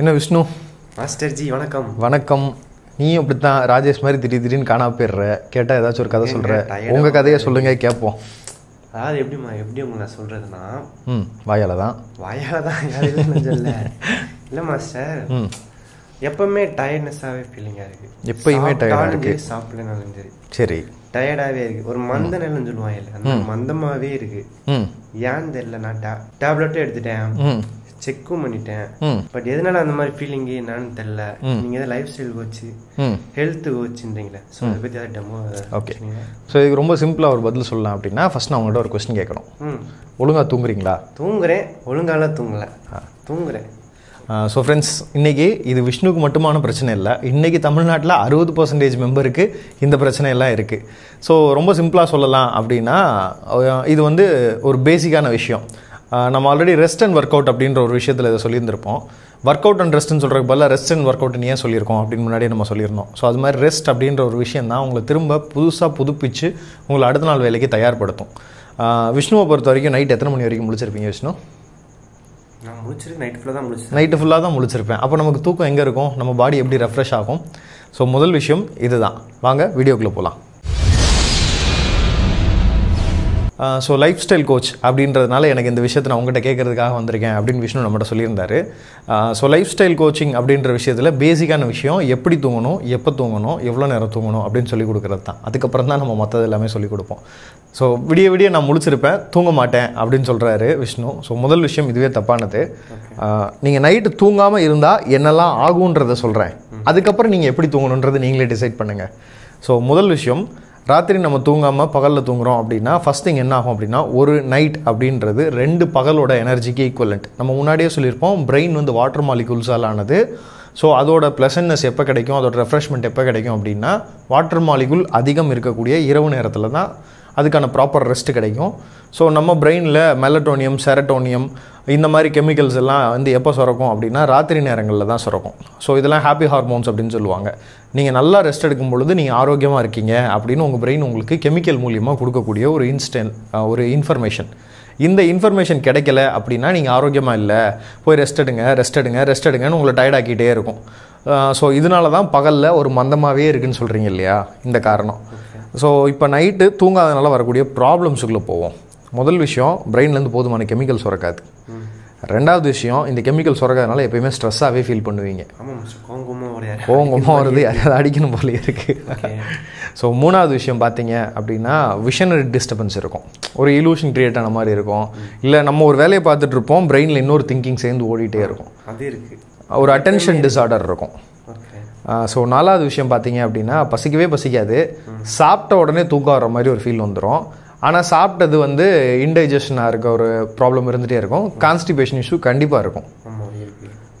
என்ன Vishnu master G வணக்கம் வணக்கம் நீ அப்படித்தான் ராஜேஷ் மாதிரி திடீர் திடீர்னு காணா போயிடுற கேட்டால் ஏதாச்சும் ஒரு கதை சொல்கிற உங்கள் கதையை சொல்லுங்க கேட்போம் அதாவது எப்படிம்மா எப்படி உங்களை நான் சொல்கிறதுனா ம் வாயால் தான் வாயால் தான் இல்லை இல்லை மாஸ்டர் எப்பவுமே டயர்ட்னஸாகவே ஃபீலிங்காக இருக்குது எப்பயுமே டயர்டாக இருக்குது சாப்பிடனாலும் சரி சரி டயர்டாகவே இருக்குது ஒரு மந்த நிலம் சொல்லுவாங்க இல்லை அந்த மந்தமாகவே இருக்குது ஏன்னு தெரியல நான் டேப்லெட்டும் எடுத்துட்டேன் செக்கும் பண்ணிட்டேன் பட் எதனால அந்த மாதிரி ஃபீலிங் என்னன்னு தெரியல நீங்க ஏதாவது லைஃப் ஸ்டைல் கோச்சு ஹெல்த் கோச்சுன்றீங்களே ஸோ அதை பத்தி ஏதாவது டெமோ ஓகே ஸோ இதுக்கு ரொம்ப சிம்பிளாக ஒரு பதில் சொல்லலாம் அப்படின்னா ஃபர்ஸ்ட் நான் உங்கள்கிட்ட ஒரு கொஸ்டின் கேட்கணும் ஒழுங்காக தூங்குறீங்களா தூங்குறேன் ஒழுங்காலாம் தூங்கல தூங்குறேன் ஸோ ஃப்ரெண்ட்ஸ் இன்றைக்கி இது விஷ்ணுக்கு மட்டுமான பிரச்சனை இல்லை இன்றைக்கி தமிழ்நாட்டில் அறுபது பர்சன்டேஜ் மெம்பருக்கு இந்த பிரச்சனை எல்லாம் இருக்குது ஸோ ரொம்ப சிம்பிளாக சொல்லலாம் அப்படின்னா இது வந்து ஒரு பேசிக்கான விஷயம் நம்ம already rest and work out அப்படின்ற ஒரு விஷயத்தில் இதை சொல்லியிருந்திருப்போம் ஒர்க் அவுட் அண்ட் ரெஸ்ட்னு சொல்கிறதுக்கு பதிலாக ரெஸ்ட் அண்ட் ஒர்க் அவுட் ஏன் சொல்லியிருக்கோம் அப்படின்னு முன்னாடியே நம்ம சொல்லியிருந்தோம் ஸோ அது மாதிரி ரெஸ்ட் அப்படின்ற ஒரு விஷயம் தான் உங்களை திரும்ப புதுசாக புதுப்பிச்சு உங்களை அடுத்த நாள் வேலைக்கு தயார்படுத்தும் விஷ்ணுவை பொறுத்த வரைக்கும் நைட் எத்தனை மணி வரைக்கும் முடிச்சிருப்பீங்க விஷ்ணு நைட்டு ஃபுல்லாக தான் முடிச்சிருப்பேன் அப்போ நமக்கு தூக்கம் எங்கே இருக்கும் நம்ம பாடி எப்படி ரெஃப்ரெஷ் ஆகும் ஸோ முதல் விஷயம் இதுதான் வாங்க வீடியோக்குள்ளே போகலாம் ஸோ லைஃப் ஸ்டைல் கோச் அப்படின்றதுனால எனக்கு இந்த விஷயத்தை நான் உங்கள்கிட்ட கேட்குறதுக்காக வந்திருக்கேன் அப்படின்னு விஷ்ணு நம்மகிட்ட சொல்லியிருந்தார் ஸோ லைஃப் ஸ்டைல் கோச்சிங் அப்படின்ற விஷயத்தில் பேசிக்கான விஷயம் எப்படி தூங்கணும் எப்போ தூங்கணும் எவ்வளோ நேரம் தூங்கணும் அப்படின்னு சொல்லி கொடுக்குறது தான் அதுக்கப்புறம் தான் நம்ம மற்றது எல்லாமே சொல்லிக் கொடுப்போம் ஸோ விடிய விடிய நான் முழிச்சிருப்பேன் தூங்க மாட்டேன் அப்படின்னு சொல்கிறாரு விஷ்ணு ஸோ முதல் விஷயம் இதுவே தப்பானது நீங்கள் நைட்டு தூங்காமல் இருந்தால் என்னெல்லாம் ஆகுன்றதை சொல்கிறேன் அதுக்கப்புறம் நீங்கள் எப்படி தூங்கணுன்றது நீங்களே டிசைட் பண்ணுங்கள் ஸோ முதல் விஷயம் ராத்திரி நம்ம தூங்காமல் பகலில் தூங்குறோம் அப்படின்னா ஃபஸ்ட் திங் என்ன ஆகும் அப்படின்னா ஒரு நைட் அப்படின்றது ரெண்டு பகலோட எனர்ஜிக்கு ஈக்குவலண்ட் நம்ம முன்னாடியே சொல்லியிருப்போம் பிரெயின் வந்து வாட்டர் மாலிகூல்ஸால் ஆனது ஸோ அதோட ப்ளசன்னஸ் எப்போ கிடைக்கும் அதோட ரெஃப்ரெஷ்மெண்ட் எப்போ கிடைக்கும் அப்படின்னா வாட்டர் மாலிகுல் அதிகம் இருக்கக்கூடிய இரவு நேரத்தில் தான் அதுக்கான ப்ராப்பர் ரெஸ்ட் கிடைக்கும் ஸோ நம்ம பிரெயினில் மெலட்டோனியம் செரட்டோனியம் இந்த மாதிரி கெமிக்கல்ஸ் எல்லாம் வந்து எப்போ சுரக்கும் அப்படின்னா ராத்திரி நேரங்களில் தான் சுரக்கும் ஸோ இதெல்லாம் ஹாப்பி ஹார்மோன்ஸ் அப்படின்னு சொல்லுவாங்க நீங்கள் நல்லா ரெஸ்ட் எடுக்கும் பொழுது நீங்கள் ஆரோக்கியமாக இருக்கீங்க அப்படின்னு உங்கள் பிரெயின் உங்களுக்கு கெமிக்கல் மூலியமாக கொடுக்கக்கூடிய ஒரு இன்ஸ்டன் ஒரு இன்ஃபர்மேஷன் இந்த இன்ஃபர்மேஷன் கிடைக்கல அப்படின்னா நீங்கள் ஆரோக்கியமாக இல்லை போய் ரெஸ்ட் எடுங்க ரெஸ்ட் எடுங்க ரெஸ்ட் எடுங்கன்னு உங்களை டயர்டாக்கிட்டே இருக்கும் ஸோ இதனால தான் பகலில் ஒரு மந்தமாகவே இருக்குதுன்னு சொல்கிறீங்க இல்லையா இந்த காரணம் ஸோ இப்போ நைட்டு தூங்காதனால வரக்கூடிய ப்ராப்ளம்ஸுக்குள்ளே போவோம் முதல் விஷயம் பிரெயின்லேருந்து போதுமான கெமிக்கல் சுரக்காது ரெண்டாவது விஷயம் இந்த கெமிக்கல் சுரக்காதனால எப்பயுமே ஸ்ட்ரெஸ்ஸாகவே ஃபீல் பண்ணுவீங்க கோங்கமாக வருது யாராவது அடிக்கணும் போல இருக்குது ஸோ மூணாவது விஷயம் பார்த்தீங்க அப்படின்னா விஷனரி டிஸ்டர்பன்ஸ் இருக்கும் ஒரு இலூஷன் கிரியேட் ஆன மாதிரி இருக்கும் இல்லை நம்ம ஒரு வேலையை பார்த்துட்டு இருப்போம் பிரெயினில் இன்னொரு திங்கிங் சேர்ந்து ஓடிட்டே இருக்கும் ஒரு அட்டென்ஷன் டிஸார்டர் இருக்கும் ஸோ நாலாவது விஷயம் பார்த்தீங்க அப்படின்னா பசிக்கவே பசிக்காது சாப்பிட்ட உடனே தூக்கம் வர மாதிரி ஒரு ஃபீல் வந்துடும் ஆனால் சாப்பிட்டது வந்து இன்டைஜஷனாக இருக்க ஒரு ப்ராப்ளம் இருந்துகிட்டே இருக்கும் கான்ஸ்டிபேஷன் இஷ்யூ கண்டிப்பாக இருக்கும்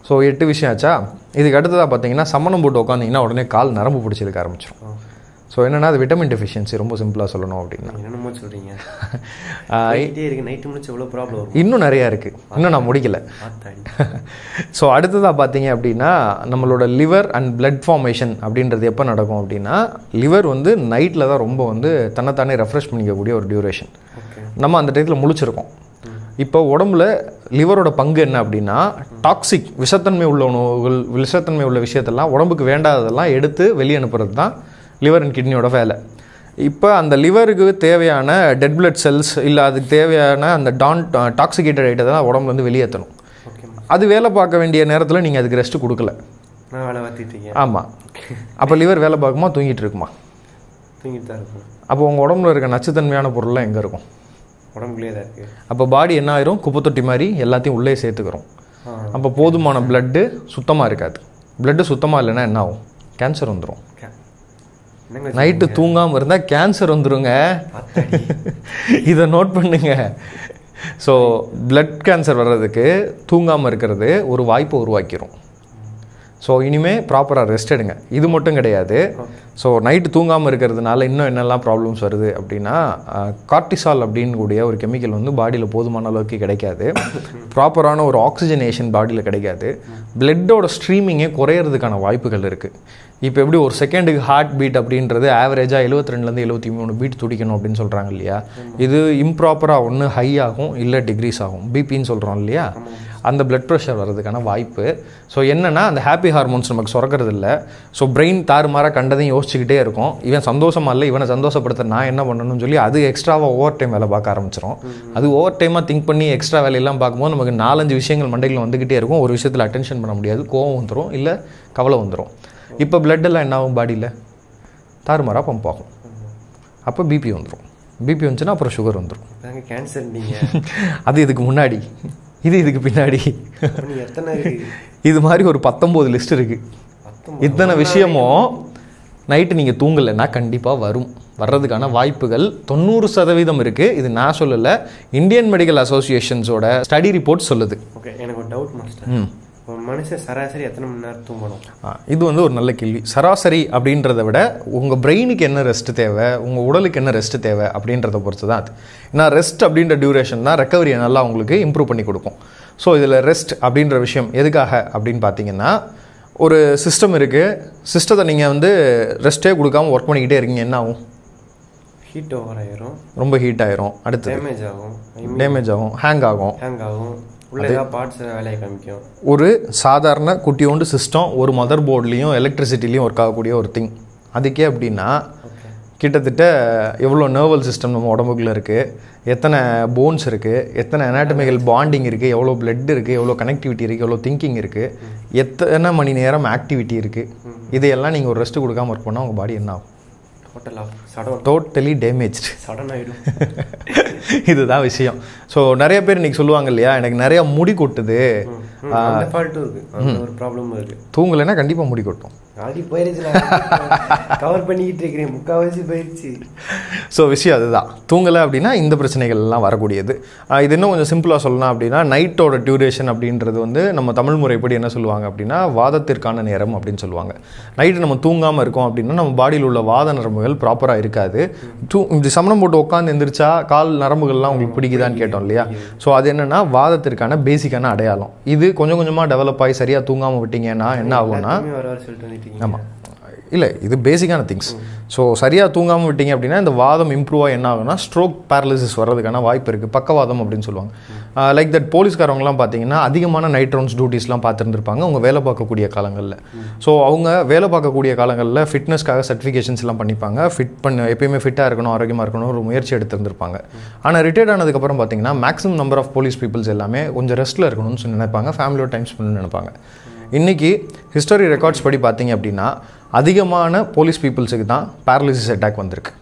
ஸோ எட்டு விஷயம் ஆச்சா இதுக்கு அடுத்ததாக பார்த்தீங்கன்னா சம்மணம் போட்டு உட்காந்திங்கன்னா உடனே கால் நரம்பு பிடிச்சிருக்க ஆரம்பிச்சிடும் ஸோ அது விட்டமின் டெஃபிஷியன்சி ரொம்ப சிம்பிளாக சொல்லணும் அப்படின்னா என்னென்னமோ சொல்கிறீங்க இருக்கு ப்ராப்ளம் இன்னும் நிறையா இருக்குது இன்னும் நான் முடிக்கல ஸோ அடுத்ததாக பார்த்தீங்க அப்படின்னா நம்மளோட லிவர் அண்ட் பிளட் ஃபார்மேஷன் அப்படின்றது எப்போ நடக்கும் அப்படின்னா லிவர் வந்து நைட்டில் தான் ரொம்ப வந்து தன்னைத்தானே ரெஃப்ரெஷ் பண்ணிக்கக்கூடிய ஒரு டியூரேஷன் நம்ம அந்த டைத்தில் முழிச்சிருக்கோம் இப்போ உடம்புல லிவரோட பங்கு என்ன அப்படின்னா டாக்ஸிக் விஷத்தன்மை உள்ள உணவுகள் விஷத்தன்மை உள்ள விஷயத்தெல்லாம் உடம்புக்கு வேண்டாததெல்லாம் எடுத்து வெளியே அனுப்புறது தான் லிவர் அண்ட் கிட்னியோட வேலை இப்போ அந்த லிவருக்கு தேவையான டெட் பிளட் செல்ஸ் இல்லை அதுக்கு தேவையான அந்த டான் டாக்ஸிகேட்டட் ஐட்டத்தை தான் உடம்புலேருந்து வெளியேற்றணும் அது வேலை பார்க்க வேண்டிய நேரத்தில் நீங்கள் அதுக்கு ரெஸ்ட்டு கொடுக்கல வேலை பார்த்துட்டீங்க ஆமாம் அப்போ லிவர் வேலை பார்க்குமா தூங்கிட்டு இருக்குமா தூங்கிட்டு தான் இருக்கும் அப்போ உங்கள் உடம்புல இருக்க நச்சுத்தன்மையான பொருள்லாம் எங்கே இருக்கும் உடம்புலேயே தான் இருக்குது அப்போ பாடி என்ன ஆயிரும் குப்பை தொட்டி மாதிரி எல்லாத்தையும் உள்ளே சேர்த்துக்கிறோம் அப்போ போதுமான பிளட்டு சுத்தமாக இருக்காது பிளட்டு சுத்தமாக இல்லைன்னா என்ன ஆகும் கேன்சர் வந்துடும் நைட்டு தூங்காமல் இருந்தால் கேன்சர் வந்துடுங்க இதை நோட் பண்ணுங்க ஸோ பிளட் கேன்சர் வர்றதுக்கு தூங்காமல் இருக்கிறது ஒரு வாய்ப்பை உருவாக்கிரும் ஸோ இனிமேல் ப்ராப்பராக ரெஸ்ட் எடுங்க இது மட்டும் கிடையாது ஸோ நைட்டு தூங்காமல் இருக்கிறதுனால இன்னும் என்னெல்லாம் ப்ராப்ளம்ஸ் வருது அப்படின்னா கார்டிசால் அப்படின்னு கூடிய ஒரு கெமிக்கல் வந்து பாடியில் போதுமான அளவுக்கு கிடைக்காது ப்ராப்பரான ஒரு ஆக்சிஜனேஷன் பாடியில் கிடைக்காது பிளட்டோட ஸ்ட்ரீமிங்கே குறையிறதுக்கான வாய்ப்புகள் இருக்குது இப்போ எப்படி ஒரு செகண்டுக்கு ஹார்ட் பீட் அப்படின்றது ஆவரேஜாக எழுபத்தி ரெண்டுலேருந்து எழுபத்தி மூணு பீட் துடிக்கணும் அப்படின்னு சொல்கிறாங்க இல்லையா இது இம்ப்ராப்பராக ஒன்று ஹை ஆகும் இல்லை டிக்ரீஸ் ஆகும் பிபின்னு சொல்கிறோம் இல்லையா அந்த பிளட் ப்ரெஷர் வர்றதுக்கான வாய்ப்பு ஸோ என்னென்னா அந்த ஹாப்பி ஹார்மோன்ஸ் நமக்கு சுரக்கிறது இல்லை ஸோ பிரெயின் தாறுமாறாக கண்டதையும் யோசிச்சுக்கிட்டே இருக்கும் இவன் சந்தோஷமாக இல்லை இவனை சந்தோஷப்படுத்த நான் என்ன பண்ணணும்னு சொல்லி அது எக்ஸ்ட்ராவாக ஓவர் டைம் வேலை பார்க்க ஆரம்பிச்சிடும் அது ஓவர் டைமாக திங்க் பண்ணி எக்ஸ்ட்ரா வேலையெல்லாம் பார்க்கும்போது நமக்கு நாலஞ்சு விஷயங்கள் மண்டையில் வந்துக்கிட்டே இருக்கும் ஒரு விஷயத்தில் அட்டென்ஷன் பண்ண முடியாது கோவம் வந்துடும் இல்லை கவலை வந்துடும் இப்போ பிளட்டெல்லாம் என்ன ஆகும் பாடியில் தாறுமாறாக பம்ப் ஆகும் அப்போ பிபி வந்துடும் பிபி வந்துச்சுன்னா அப்புறம் சுகர் வந்துடும் கேன்சர் அது இதுக்கு முன்னாடி இது இதுக்கு பின்னாடி இது மாதிரி ஒரு பத்தொம்போது லிஸ்ட் இருக்குது இத்தனை விஷயமும் நைட்டு நீங்கள் தூங்கலைன்னா கண்டிப்பாக வரும் வர்றதுக்கான வாய்ப்புகள் தொண்ணூறு சதவீதம் இருக்குது இது நான் சொல்லலை இந்தியன் மெடிக்கல் அசோசியேஷன்ஸோட ஸ்டடி ரிப்போர்ட் சொல்லுது ஓகே எனக்கு ஒரு டவுட் மாஸ்டர் ம் மனுஷன் சராசரி எத்தனை மணி நேரம் தூங்கணும் இது வந்து ஒரு நல்ல கேள்வி சராசரி அப்படின்றத விட உங்கள் பிரெயினுக்கு என்ன ரெஸ்ட் தேவை உங்கள் உடலுக்கு என்ன ரெஸ்ட் தேவை அப்படின்றத பொறுத்து தான் அது ஏன்னா ரெஸ்ட் அப்படின்ற டியூரேஷன் தான் ரெக்கவரியை நல்லா உங்களுக்கு இம்ப்ரூவ் பண்ணி கொடுக்கும் ஸோ இதில் ரெஸ்ட் அப்படின்ற விஷயம் எதுக்காக அப்படின்னு பார்த்தீங்கன்னா ஒரு சிஸ்டம் இருக்குது சிஸ்டத்தை நீங்கள் வந்து ரெஸ்ட்டே கொடுக்காமல் ஒர்க் பண்ணிக்கிட்டே இருக்கீங்க என்ன ஆகும் ஹீட் ஓவர் ஆயிரும் ரொம்ப ஹீட் ஆயிரும் அடுத்து டேமேஜ் ஆகும் டேமேஜ் ஆகும் ஹேங் ஆகும் ஹேங் ஆகும் ஒரு சாதாரண குட்டியோண்டு சிஸ்டம் ஒரு மதர் போர்ட்லேயும் எலக்ட்ரிசிட்டிலையும் ஒர்க் ஆகக்கூடிய ஒரு திங் அதுக்கே அப்படின்னா கிட்டத்தட்ட எவ்வளோ நர்வல் சிஸ்டம் நம்ம உடம்புக்குள்ளே இருக்குது எத்தனை போன்ஸ் இருக்குது எத்தனை அனாட்டமிக்கல் பாண்டிங் இருக்குது எவ்வளோ பிளட் இருக்குது எவ்வளோ கனெக்டிவிட்டி இருக்குது எவ்வளோ திங்கிங் இருக்குது எத்தனை மணி நேரம் ஆக்டிவிட்டி இருக்குது இதையெல்லாம் நீங்கள் ஒரு ரெஸ்ட்டு கொடுக்காமல் ஒர்க் பண்ணால் உங்கள் பாடி என்ன ஆகும் சடன் டோட்டலி டேமேஜ் சடன் ஆகிடும் இதுதான் விஷயம் ஸோ நிறைய பேர் இன்னைக்கு சொல்லுவாங்க இல்லையா எனக்கு நிறைய முடி கொட்டுது ஃபால்ட்டும் இருக்குது ஒரு ப்ராப்ளமும் இருக்குது தூங்கலைன்னா கண்டிப்பாக முடி கொட்டும் போயிருச்சு கவர் பண்ணிக்கிட்டு இருக்கிறேன் முக்கால்வாசி போயிடுச்சு ஸோ விஷயம் அதுதான் தூங்கலை அப்படின்னா இந்த பிரச்சனைகள்லாம் வரக்கூடியது இது இன்னும் கொஞ்சம் சிம்பிளாக சொல்லலாம் அப்படின்னா நைட்டோட டியூரேஷன் அப்படின்றது வந்து நம்ம தமிழ் எப்படி என்ன சொல்லுவாங்க அப்படின்னா வாதத்திற்கான நேரம் அப்படின்னு சொல்லுவாங்க நைட்டு நம்ம தூங்காமல் இருக்கோம் அப்படின்னா நம்ம பாடியில் உள்ள வாத நரம்புகள் ப்ராப்பராக இருக்கு இருக்காது தூ இப்படி சமணம் போட்டு உட்காந்து எந்திரிச்சா கால் நரம்புகள்லாம் உங்களுக்கு பிடிக்குதான்னு கேட்டோம் இல்லையா ஸோ அது என்னென்னா வாதத்திற்கான பேசிக்கான அடையாளம் இது கொஞ்சம் கொஞ்சமாக டெவலப் ஆகி சரியாக தூங்காமல் விட்டீங்கன்னா என்ன ஆகும்னா ஆமாம் இல்லை இது பேசிக்கான திங்ஸ் ஸோ சரியாக தூங்காமல் விட்டீங்க அப்படின்னா இந்த வாதம் இம்ப்ரூவாக என்ன ஆகும்னா ஸ்ட்ரோக் பேரலிசிஸ் வர்றதுக்கான வாய்ப்பு இருக்குது பக்கவாதம் அப்படின்னு சொல்லுவாங்க லைக் தட் போலீஸ்காரவங்கலாம் பார்த்தீங்கன்னா அதிகமான நைட் ரவுண்ட்ஸ் டியூட்டிஸ்லாம் பார்த்துருந்துருப்பாங்க அவங்க வேலை பார்க்கக்கூடிய காலங்களில் ஸோ அவங்க வேலை பார்க்கக்கூடிய காலங்களில் ஃபிட்னஸ்க்காக சர்டிஃபிகேஷன்ஸ்லாம் பண்ணிப்பாங்க ஃபிட் பண்ண எப்பயுமே ஃபிட்டாக இருக்கணும் ஆரோக்கியமாக இருக்கணும் ஒரு முயற்சி எடுத்துருந்துருப்பாங்க ஆனால் ரிட்டையர்ட் ஆனதுக்கப்புறம் பார்த்தீங்கன்னா maximum number of police peoples எல்லாமே கொஞ்சம் ரெஸ்ட்டில் இருக்கணும்னு சொல்லி நினைப்பாங்க ஃபேமிலியோட டைம் ஸ்பெண்ட் நினைப்பாங்க இன்றைக்கி ஹிஸ்டரி ரெக்கார்ட்ஸ் படி பார்த்தீங்க அப்படின்னா அதிகமான போலீஸ் பீப்புள்ஸுக்கு தான் பேரலிசிஸ் அட்டாக் வந்திருக்கு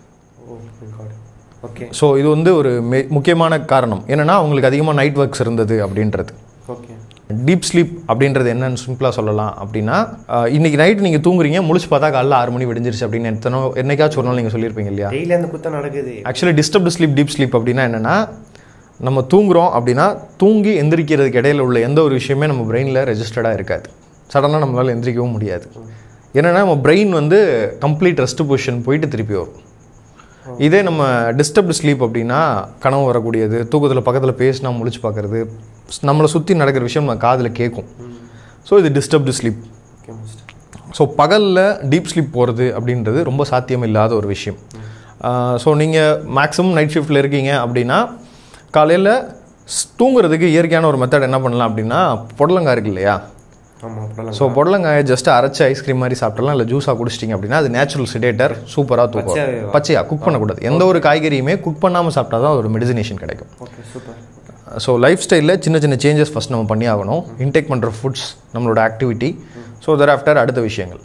ஓகே ஸோ இது வந்து ஒரு முக்கியமான காரணம் என்னென்னா அவங்களுக்கு அதிகமாக நைட் ஒர்க்ஸ் இருந்தது அப்படின்றது ஓகே டீப் ஸ்லீப் அப்படின்றது என்னன்னு சிம்பிளாக சொல்லலாம் அப்படின்னா இன்னைக்கு நைட் நீங்கள் தூங்குறீங்க முழிச்சு பார்த்தா காலைல ஆறு மணி விடிஞ்சிருச்சு அப்படின்னு எத்தனோ என்னைக்காச்சும் ஒரு நாள் நீங்கள் சொல்லியிருப்பீங்க இல்லையா டெய்லி அந்த குத்தம் நடக்குது actually disturbed sleep deep sleep அப்படின்னா என்னென்னா நம்ம தூங்குறோம் அப்படின்னா தூங்கி எந்திரிக்கிறதுக்கு இடையில உள்ள எந்த ஒரு விஷயமே நம்ம பிரெயினில் ரெஜிஸ்டர்டாக இருக்காது சடனாக நம்மளால் எந்திரிக்கவும் முடியாது என்னென்னா நம்ம பிரெயின் வந்து கம்ப்ளீட் ரெஸ்ட் பொசிஷன் போயிட்டு திருப்பி வரும் இதே நம்ம டிஸ்டர்ப்டு ஸ்லீப் அப்படின்னா கனவு வரக்கூடியது தூக்கத்தில் பக்கத்தில் பேசினா முழிச்சு பார்க்குறது நம்மளை சுற்றி நடக்கிற விஷயம் நம்ம காதில் கேட்கும் ஸோ இது டிஸ்டர்ப்டு ஸ்லீப் ஸோ பகலில் டீப் ஸ்லீப் போகிறது அப்படின்றது ரொம்ப சாத்தியம் இல்லாத ஒரு விஷயம் ஸோ நீங்கள் மேக்ஸிமம் நைட் ஷிஃப்ட்டில் இருக்கீங்க அப்படின்னா காலையில் தூங்குறதுக்கு இயற்கையான ஒரு மெத்தட் என்ன பண்ணலாம் அப்படின்னா புடலங்கா இருக்கு இல்லையா ஸோ புடலங்காயை ஜஸ்ட் அரைச்சி ஐஸ்கிரீம் மாதிரி சாப்பிட்டலாம் இல்லை ஜூஸாக குடிச்சிட்டிங்க அப்படின்னா அது நேச்சுரல் சிடேட்டர் சூப்பராக தூக்கும் பச்சையாக குக் பண்ணக்கூடாது எந்த ஒரு காய்கறியுமே குக் பண்ணாமல் சாப்பிட்டா தான் ஒரு மெடிசினேஷன் கிடைக்கும் ஸோ லைஃப் ஸ்டைலில் சின்ன சின்ன சேஞ்சஸ் ஃபஸ்ட் நம்ம பண்ணி ஆகணும் இன்டேக் பண்ணுற ஃபுட்ஸ் நம்மளோட ஆக்டிவிட்டி ஸோ தர் ஆஃப்டர் அடுத்த விஷயங்கள்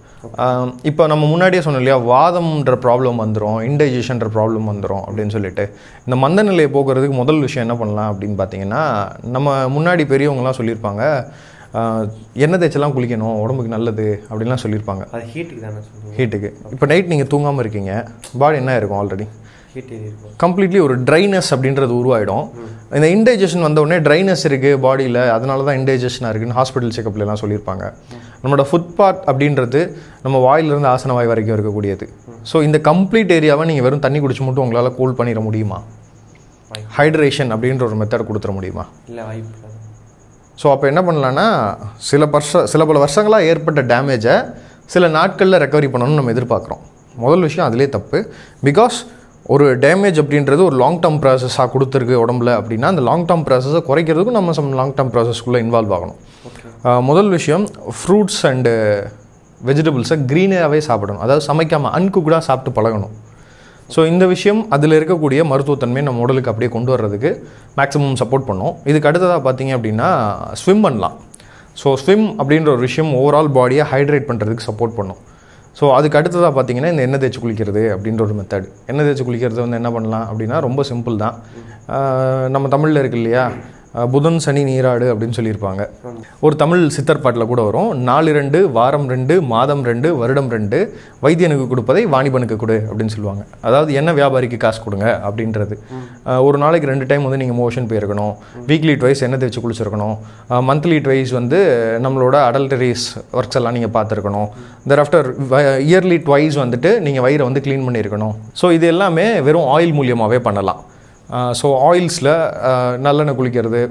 இப்போ நம்ம முன்னாடியே சொன்னோம் இல்லையா வாதம்ன்ற ப்ராப்ளம் வந்துடும் இன்டைஜஷன்ற ப்ராப்ளம் வந்துடும் அப்படின்னு சொல்லிட்டு இந்த மந்த நிலையை போக்குறதுக்கு முதல் விஷயம் என்ன பண்ணலாம் அப்படின்னு பார்த்தீங்கன்னா நம்ம முன்னாடி பெரியவங்களாம் சொல்லியிருப்பாங்க எண்ணெய் தேய்ச்செல்லாம் குளிக்கணும் உடம்புக்கு நல்லது அப்படின்லாம் சொல்லியிருப்பாங்க அது ஹீட்டுக்கு தானே ஹீட்டுக்கு இப்போ நைட் நீங்கள் தூங்காமல் இருக்கீங்க பாடி என்ன இருக்கும் ஆல்ரெடி கம்ப்ளீட்லி ஒரு ட்ரைனஸ் அப்படின்றது உருவாயிடும் இந்த இன்டைஜஷன் வந்த உடனே ட்ரைனஸ் இருக்குது பாடியில் அதனால தான் இன்டைஜஷனாக இருக்குன்னு ஹாஸ்பிட்டல் எல்லாம் சொல்லியிருப்பாங்க நம்மளோட ஃபுட் பார்ட் அப்படின்றது நம்ம வாயிலிருந்து ஆசன வாய் வரைக்கும் இருக்கக்கூடியது ஸோ இந்த கம்ப்ளீட் ஏரியாவை நீங்கள் வெறும் தண்ணி குடிச்சு மட்டும் உங்களால் கூல் பண்ணிட முடியுமா ஹைட்ரேஷன் அப்படின்ற ஒரு மெத்தட் கொடுத்துட முடியுமா இல்லை வாய்ப்பு ஸோ அப்போ என்ன பண்ணலான்னா சில வருஷ சில பல வருஷங்களாக ஏற்பட்ட டேமேஜை சில நாட்களில் ரெக்கவரி பண்ணணும்னு நம்ம எதிர்பார்க்குறோம் முதல் விஷயம் அதிலே தப்பு பிகாஸ் ஒரு டேமேஜ் அப்படின்றது ஒரு லாங் டேர்ம் ப்ராசஸாக கொடுத்துருக்கு உடம்புல அப்படின்னா அந்த லாங் டேர்ம் ப்ராசஸை குறைக்கிறதுக்கும் நம்ம சம் லாங் டேர்ம் ப்ராசஸ்க்குள்ளே இன்வால்வ் ஆகணும் முதல் விஷயம் ஃப்ரூட்ஸ் அண்டு வெஜிடபிள்ஸை க்ரீனாகவே சாப்பிடணும் அதாவது சமைக்காமல் அன்குக்குடாக சாப்பிட்டு பழகணும் ஸோ இந்த விஷயம் அதில் இருக்கக்கூடிய மருத்துவத்தன்மையை நம்ம உடலுக்கு அப்படியே கொண்டு வர்றதுக்கு மேக்ஸிமம் சப்போர்ட் பண்ணோம் இதுக்கு அடுத்ததாக பார்த்தீங்க அப்படின்னா ஸ்விம் பண்ணலாம் ஸோ ஸ்விம் அப்படின்ற ஒரு விஷயம் ஓவரால் பாடியை ஹைட்ரேட் பண்ணுறதுக்கு சப்போர்ட் பண்ணும் ஸோ அதுக்கு அடுத்ததாக பார்த்தீங்கன்னா இந்த எண்ணெய் தேய்ச்சி குளிக்கிறது அப்படின்ற ஒரு மெத்தட் எண்ணெய் தேய்ச்சி குளிக்கிறது வந்து என்ன பண்ணலாம் அப்படின்னா ரொம்ப சிம்பிள் தான் நம்ம தமிழில் இருக்கு இல்லையா புதன் சனி நீராடு அப்படின்னு சொல்லியிருப்பாங்க ஒரு தமிழ் சித்தர் பாட்டில் கூட வரும் நாலு ரெண்டு வாரம் ரெண்டு மாதம் ரெண்டு வருடம் ரெண்டு வைத்தியனுக்கு கொடுப்பதை வாணிபனுக்கு கொடு அப்படின்னு சொல்லுவாங்க அதாவது என்ன வியாபாரிக்கு காசு கொடுங்க அப்படின்றது ஒரு நாளைக்கு ரெண்டு டைம் வந்து நீங்கள் மோஷன் போயிருக்கணும் வீக்லி ட்வைஸ் என்ன தேய்ச்சி குளிச்சிருக்கணும் மந்த்லி ட்வைஸ் வந்து நம்மளோட அடல்டரிஸ் ஒர்க்ஸ் எல்லாம் நீங்கள் பார்த்துருக்கணும் தர் ஆஃப்டர் இயர்லி ட்வைஸ் வந்துட்டு நீங்கள் வயிறை வந்து க்ளீன் பண்ணியிருக்கணும் ஸோ இது எல்லாமே வெறும் ஆயில் மூலியமாகவே பண்ணலாம் ஸோ ஆயில்ஸில் நல்லெண்ணெய் குளிக்கிறது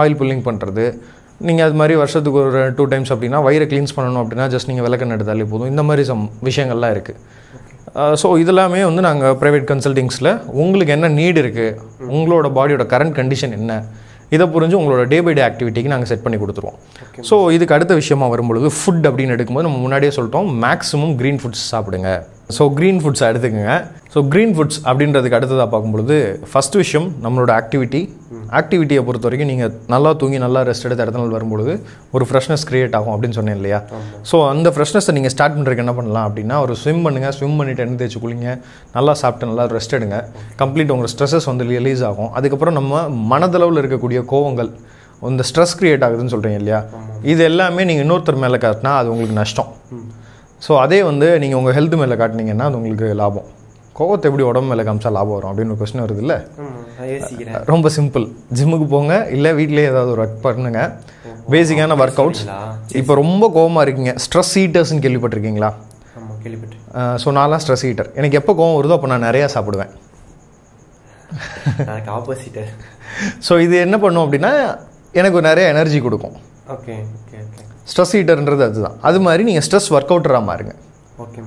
ஆயில் புல்லிங் பண்ணுறது நீங்கள் அது மாதிரி வருஷத்துக்கு ஒரு டூ டைம்ஸ் அப்படின்னா வயிறை க்ளீன்ஸ் பண்ணணும் அப்படின்னா ஜஸ்ட் நீங்கள் விளக்கெண்ணெய் எடுத்தாலே போதும் இந்த மாதிரி சம் விஷயங்கள்லாம் இருக்குது ஸோ இதெல்லாமே வந்து நாங்கள் ப்ரைவேட் கன்சல்டிங்ஸில் உங்களுக்கு என்ன நீடு இருக்குது உங்களோட பாடியோட கரண்ட் கண்டிஷன் என்ன இதை புரிஞ்சு உங்களோட டே பை டே ஆக்டிவிட்டிக்கு நாங்கள் செட் பண்ணி கொடுத்துருவோம் ஸோ இதுக்கு அடுத்த விஷயமா வரும்பொழுது ஃபுட் அப்படின்னு எடுக்கும்போது நம்ம முன்னாடியே சொல்லிட்டோம் மேக்ஸிமம் க்ரீன் ஃபுட்ஸ் சாப்பிடுங்க ஸோ க்ரீன் ஃபுட்ஸை எடுத்துக்கோங்க ஸோ க்ரீன் ஃபுட்ஸ் அப்படின்றதுக்கு அடுத்ததாக பார்க்கும்பொழுது ஃபஸ்ட் விஷயம் நம்மளோட ஆக்டிவிட்டி ஆக்டிவிட்டியை பொறுத்த வரைக்கும் நீங்கள் நல்லா தூங்கி நல்லா ரெஸ்ட் எடுத்து இடத்த நாள் வரும்பொழுது ஒரு ஃப்ரெஷ்னஸ் க்ரியேட் ஆகும் அப்படின்னு சொன்னேன் இல்லையா ஸோ அந்த ஃப்ரெஷ்னஸை நீங்கள் ஸ்டார்ட் பண்ணுறதுக்கு என்ன பண்ணலாம் அப்படின்னா ஒரு ஸ்விம் பண்ணுங்கள் ஸ்விம் பண்ணிவிட்டு எண்ணெய் தேய்ச்சி குளிங்க நல்லா சாப்பிட்டு நல்லா ரெஸ்ட் எடுங்க கம்ப்ளீட் உங்கள் ஸ்ட்ரெஸ்ஸஸ் வந்து ரிலீஸ் ஆகும் அதுக்கப்புறம் நம்ம மனதளவில் இருக்கக்கூடிய கோவங்கள் இந்த ஸ்ட்ரெஸ் க்ரியேட் ஆகுதுன்னு சொல்கிறீங்க இல்லையா இது எல்லாமே நீங்கள் இன்னொருத்தர் மேலே காட்டினா அது உங்களுக்கு நஷ்டம் ஸோ அதே வந்து நீங்கள் உங்கள் ஹெல்த் மேலே காட்டினீங்கன்னா அது உங்களுக்கு லாபம் கோவத்தை எப்படி உடம்பு மேலே காமிச்சா லாபம் வரும் அப்படின்னு ஒரு கொஸ்டின் வருது இல்லை ரொம்ப சிம்பிள் ஜிம்முக்கு போங்க இல்லை வீட்டிலே ஏதாவது ஒரு ஒர்க் பண்ணுங்க பேசிக்கான ஒர்க் அவுட்ஸ் இப்போ ரொம்ப கோவமாக இருக்கீங்க ஸ்ட்ரெஸ் ஹீட்டர்ஸ்னு கேள்விப்பட்டிருக்கீங்களா ஸோ நான்லாம் ஸ்ட்ரெஸ் ஹீட்டர் எனக்கு எப்போ கோவம் வருதோ அப்போ நான் நிறையா சாப்பிடுவேன் ஆப்போசிட்டர் ஸோ இது என்ன பண்ணும் அப்படின்னா எனக்கு நிறைய எனர்ஜி கொடுக்கும் ஓகே ஓகே ஸ்ட்ரெஸ் ஈட்டர்ன்றது அதுதான் அது மாதிரி நீங்கள் ஸ்ட்ரெஸ் ஒர்க் அவுட்டராக மாறுங்க ஓகே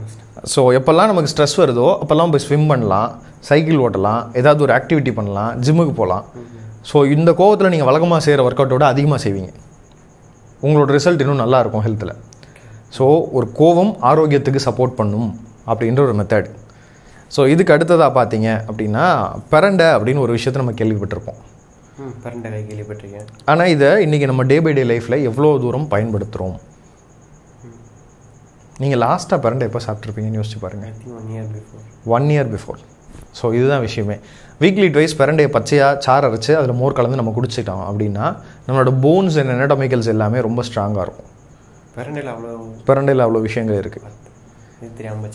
ஸோ எப்போல்லாம் நமக்கு ஸ்ட்ரெஸ் வருதோ அப்போல்லாம் போய் ஸ்விம் பண்ணலாம் சைக்கிள் ஓட்டலாம் ஏதாவது ஒரு ஆக்டிவிட்டி பண்ணலாம் ஜிம்முக்கு போகலாம் ஸோ இந்த கோவத்தில் நீங்கள் வழக்கமாக செய்கிற ஒர்க் அவுட்டோட அதிகமாக செய்வீங்க உங்களோட ரிசல்ட் இன்னும் நல்லாயிருக்கும் ஹெல்த்தில் ஸோ ஒரு கோவம் ஆரோக்கியத்துக்கு சப்போர்ட் பண்ணும் அப்படின்ற ஒரு மெத்தட் ஸோ இதுக்கு அடுத்ததாக பார்த்தீங்க அப்படின்னா பிறண்டை அப்படின்னு ஒரு விஷயத்தை நம்ம கேள்விப்பட்டிருப்போம் கேள்விப்பட்டிருக்கேன் ஆனால் இதை இன்றைக்கி நம்ம டே பை டே லைஃப்பில் எவ்வளோ தூரம் பயன்படுத்துகிறோம் நீங்கள் லாஸ்ட்டாக பரண்டை எப்போ சாப்பிட்ருப்பீங்கன்னு யோசிச்சு பாருங்கள் one year before one year before so இதுதான் விஷயமே வீக்லி ட்வைஸ் பரண்டையை பச்சையாக சார் அரைச்சி அதில் மோர் கலந்து நம்ம குடிச்சிட்டோம் அப்படின்னா நம்மளோட போன்ஸ் அண்ட் எனடமிக்கல்ஸ் எல்லாமே ரொம்ப ஸ்ட்ராங்காக இருக்கும் பரண்டையில் அவ்வளோ பரண்டையில் அவ்வளோ விஷயங்கள் இருக்குது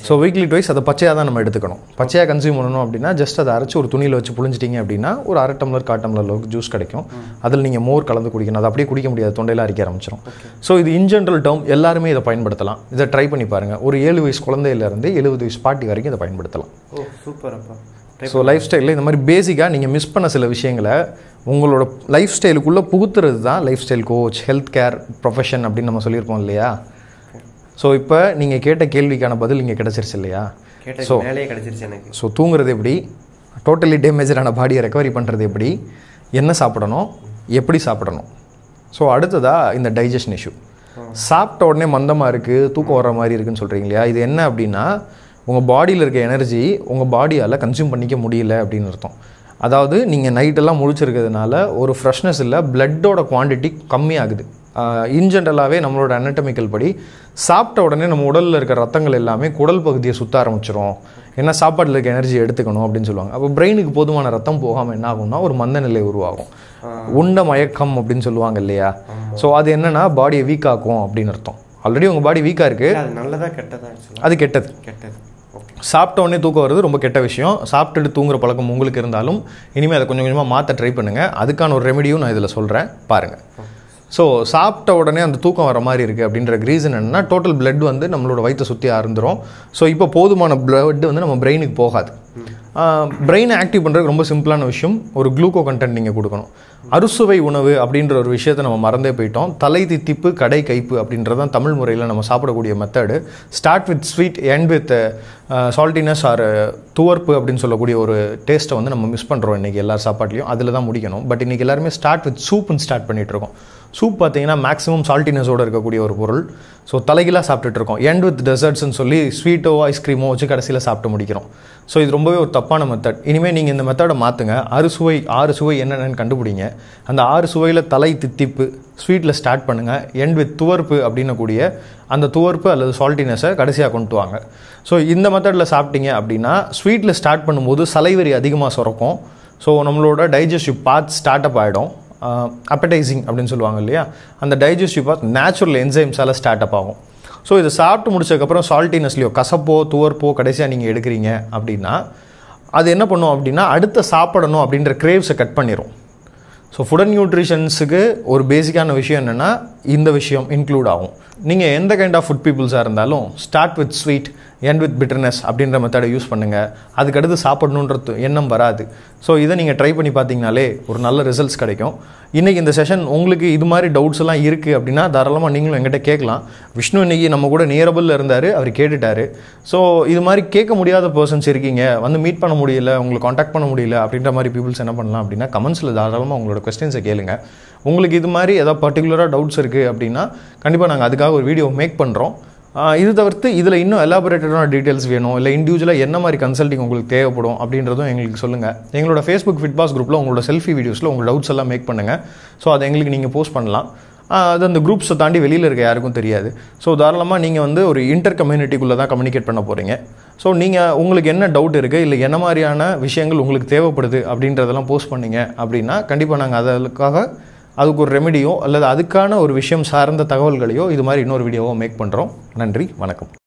ஸோ வீக்லி டுவைஸ் அதை பச்சையாக தான் நம்ம எடுத்துக்கணும் பச்சையாக கன்சியூம் பண்ணணும் அப்படின்னா ஜஸ்ட் அதை அரைச்சி ஒரு துணியில் வச்சு புழிஞ்சிட்டிங்க அப்படின்னா ஒரு அரை டம்ளர் கா டம்ளர் அளவுக்கு ஜூஸ் கிடைக்கும் அதில் நீங்கள் மோர் கலந்து குடிக்கணும் அதை அப்படியே குடிக்க முடியாது தொண்டையில் அரைக்க ஆரம்பிச்சிடும் ஸோ இது இன் ஜென்ரல் டேர்ம் எல்லாருமே இதை பயன்படுத்தலாம் இதை ட்ரை பண்ணி பாருங்கள் ஒரு ஏழு வயசு குழந்தையிலேருந்து எழுபது வயசு பாட்டி வரைக்கும் இதை பயன்படுத்தலாம் சூப்பர் ஸோ லைஃப் ஸ்டைலில் இந்த மாதிரி பேசிக்காக நீங்கள் மிஸ் பண்ண சில விஷயங்களை உங்களோட லைஃப் ஸ்டைலுக்குள்ளே புகுத்துறது தான் lifestyle coach health care profession அப்படின்னு நம்ம சொல்லியிருப்போம் இல்லையா ஸோ இப்போ நீங்கள் கேட்ட கேள்விக்கான பதில் இங்கே கிடச்சிருச்சு இல்லையா ஸோ கிடச்சிருச்சு எனக்கு ஸோ தூங்குறது எப்படி டோட்டலி டேமேஜான பாடியை ரெக்கவரி பண்ணுறது எப்படி என்ன சாப்பிடணும் எப்படி சாப்பிடணும் ஸோ அடுத்ததாக இந்த டைஜஷன் இஷ்யூ சாப்பிட்ட உடனே மந்தமாக இருக்குது தூக்கம் வர மாதிரி இருக்குன்னு சொல்கிறீங்க இல்லையா இது என்ன அப்படின்னா உங்கள் பாடியில் இருக்க எனர்ஜி உங்கள் பாடியால் கன்சியூம் பண்ணிக்க முடியல அப்படின்னு அர்த்தம் அதாவது நீங்கள் நைட்டெல்லாம் முழிச்சிருக்கிறதுனால ஒரு ஃப்ரெஷ்னஸ் இல்லை பிளட்டோட குவான்டிட்டி கம்மியாகுது இன் ஜென்ரலாகவே நம்மளோட அனட்டமிக்கல் படி சாப்பிட்ட உடனே நம்ம உடலில் இருக்கிற ரத்தங்கள் எல்லாமே குடல் பகுதியை சுற்ற ஆரம்பிச்சிடும் ஏன்னா சாப்பாட்டில் இருக்க எனர்ஜி எடுத்துக்கணும் அப்படின்னு சொல்லுவாங்க அப்போ பிரெயினுக்கு போதுமான ரத்தம் போகாமல் என்ன ஆகும்னா ஒரு மந்த நிலை உருவாகும் உண்ட மயக்கம் அப்படின்னு சொல்லுவாங்க இல்லையா ஸோ அது என்னென்னா பாடியை வீக் ஆக்கும் அப்படின்னு அர்த்தம் ஆல்ரெடி உங்கள் பாடி வீக்காக இருக்குது நல்லதாக கெட்டதா அது கெட்டது கெட்டது உடனே தூக்கம் வருது ரொம்ப கெட்ட விஷயம் சாப்பிட்டுட்டு தூங்குற பழக்கம் உங்களுக்கு இருந்தாலும் இனிமேல் அதை கொஞ்சம் கொஞ்சமாக மாற்ற ட்ரை பண்ணுங்கள் அதுக்கான ஒரு ரெமெடியும் நான் இதில் சொல்கிறேன் பாருங்கள் ஸோ சாப்பிட்ட உடனே அந்த தூக்கம் வர மாதிரி இருக்குது அப்படின்ற ரீசன் என்னென்னா டோட்டல் பிளட் வந்து நம்மளோட வயிற்றை சுற்றி அறந்துடும் ஸோ இப்போ போதுமான பிளட் வந்து நம்ம பிரெயினுக்கு போகாது பிரெயினை ஆக்டிவ் பண்ணுறது ரொம்ப சிம்பிளான விஷயம் ஒரு குளுக்கோ கண்டென்ட் நீங்கள் கொடுக்கணும் அறுசுவை உணவு அப்படின்ற ஒரு விஷயத்தை நம்ம மறந்தே போயிட்டோம் தலை தித்திப்பு கடை கைப்பு அப்படின்றது தான் தமிழ் முறையில் நம்ம சாப்பிடக்கூடிய method start with sweet end with saltiness or துவர்ப்பு அப்படின்னு சொல்லக்கூடிய ஒரு டேஸ்ட்டை வந்து நம்ம மிஸ் பண்ணுறோம் இன்றைக்கி எல்லா சாப்பாட்லேயும் அதில் தான் முடிக்கணும் பட் இன்றைக்கி எல்லாருமே ஸ்டார்ட் வித் சூப்புன்னு ஸ்டார்ட் பண்ணிகிட்ருக்கோம் சூப் பார்த்தீங்கன்னா மேக்ஸிமம் சால்ட்டினஸோடு இருக்கக்கூடிய ஒரு பொருள் ஸோ தலைகளாக சாப்பிட்டுட்ருக்கோம் எண்ட் வித் டெசர்ட்ஸ்ன்னு சொல்லி ஸ்வீட்டோ ஐஸ்கிரீமோ வச்சு கடைசியில் சாப்பிட்டு முடிக்கிறோம் ஸோ இது ரொம்பவே ஒரு தப்பான மெத்தட் இனிமேல் நீங்கள் இந்த மெத்தடை மாற்றுங்க சுவை ஆறு சுவை என்னென்னு கண்டுபிடிங்க அந்த ஆறு சுவையில் தலை தித்திப்பு ஸ்வீட்டில் ஸ்டார்ட் பண்ணுங்கள் எண்ட் வித் துவர்ப்பு அப்படின்னக்கூடிய அந்த துவர்ப்பு அல்லது சால்ட்டினஸை கடைசியாக கொண்டு வாங்க ஸோ இந்த மெத்தடில் சாப்பிட்டீங்க அப்படின்னா ஸ்வீட்டில் ஸ்டார்ட் பண்ணும்போது சலைவரி அதிகமாக சுரக்கும் ஸோ நம்மளோட டைஜஸ்டிவ் பாத் ஸ்டார்ட் அப் ஆகிடும் அப்படைசிங் அப்படின்னு சொல்லுவாங்க இல்லையா அந்த டைஜஸ்டிவ் பார்த் நேச்சுரல் என்சைம்ஸால் ஸ்டார்ட் அப் ஆகும் ஸோ இதை சாப்பிட்டு முடிச்சதுக்கப்புறம் சால்ட்டினஸ்லையோ கசப்போ துவர்ப்போ கடைசியாக நீங்கள் எடுக்கிறீங்க அப்படின்னா அது என்ன பண்ணும் அப்படின்னா அடுத்த சாப்பிடணும் அப்படின்ற கிரேவ்ஸை கட் பண்ணிடும் ஸோ ஃபுட் அண்ட் நியூட்ரிஷன்ஸுக்கு ஒரு பேசிக்கான விஷயம் என்னென்னா இந்த விஷயம் இன்க்ளூட் ஆகும் நீங்கள் எந்த கைண்ட் ஆஃப் ஃபுட் பீப்புள்ஸாக இருந்தாலும் start with sweet end with bitterness அப்படின்ற மெத்தடை யூஸ் பண்ணுங்கள் அதுக்கடுத்து சாப்பிடணுன்றது எண்ணம் வராது ஸோ இதை நீங்கள் ட்ரை பண்ணி பார்த்தீங்கனாலே ஒரு நல்ல ரிசல்ட்ஸ் கிடைக்கும் இன்றைக்கி இந்த செஷன் உங்களுக்கு இது மாதிரி டவுட்ஸ் எல்லாம் இருக்குது அப்படின்னா தாராளமாக நீங்களும் எங்கிட்ட கேட்கலாம் விஷ்ணு இன்றைக்கி நம்ம கூட நியரபிளில் இருந்தார் அவர் கேட்டுட்டார் ஸோ இது மாதிரி கேட்க முடியாத பர்சன்ஸ் இருக்கீங்க வந்து மீட் பண்ண முடியல உங்களுக்கு காண்டாக்ட் பண்ண முடியல அப்படின்ற மாதிரி பீப்புள்ஸ் என்ன பண்ணலாம் அப்படின்னா கமெண்ட்ஸில் தாராளமாக உங்களோட கொஸ்டின்ஸை கேளுங்கள் உங்களுக்கு இது மாதிரி ஏதாவது பர்டிகுலராக டவுட்ஸ் இருக்குது அப்படின்னா கண்டிப்பாக நாங்கள் அதுக்காக ஒரு வீடியோ மேக் பண்ணுறோம் இது தவிர்த்து இதில் இன்னும் எலாபரேட்டடான டீட்டெயில்ஸ் வேணும் இல்லை இண்டிவிஜுவலாக என்ன மாதிரி கன்சல்ட்டிங் உங்களுக்கு தேவைப்படும் அப்படின்றதும் எங்களுக்கு சொல்லுங்கள் எங்களோட ஃபேஸ்புக் ஃபிட்பாஸ் குரூப்பில் உங்களோட செல்ஃபி வீடியோஸில் உங்கள் டவுட்ஸ் எல்லாம் மேக் பண்ணுங்கள் ஸோ அதை எங்களுக்கு நீங்கள் போஸ்ட் பண்ணலாம் அது அந்த குரூப்ஸை தாண்டி வெளியில் இருக்க யாருக்கும் தெரியாது ஸோ தாராளமாக நீங்கள் வந்து ஒரு இன்டர் கம்யூனிட்டிக்குள்ளே தான் கம்யூனிகேட் பண்ண போகிறீங்க ஸோ நீங்கள் உங்களுக்கு என்ன டவுட் இருக்குது இல்லை என்ன மாதிரியான விஷயங்கள் உங்களுக்கு தேவைப்படுது அப்படின்றதெல்லாம் போஸ்ட் பண்ணிங்க அப்படின்னா கண்டிப்பாக நாங்கள் அதற்காக அதுக்கு ஒரு ரெமெடியோ அல்லது அதுக்கான ஒரு விஷயம் சார்ந்த தகவல்களையோ இது மாதிரி இன்னொரு வீடியோவோ மேக் பண்ணுறோம் நன்றி வணக்கம்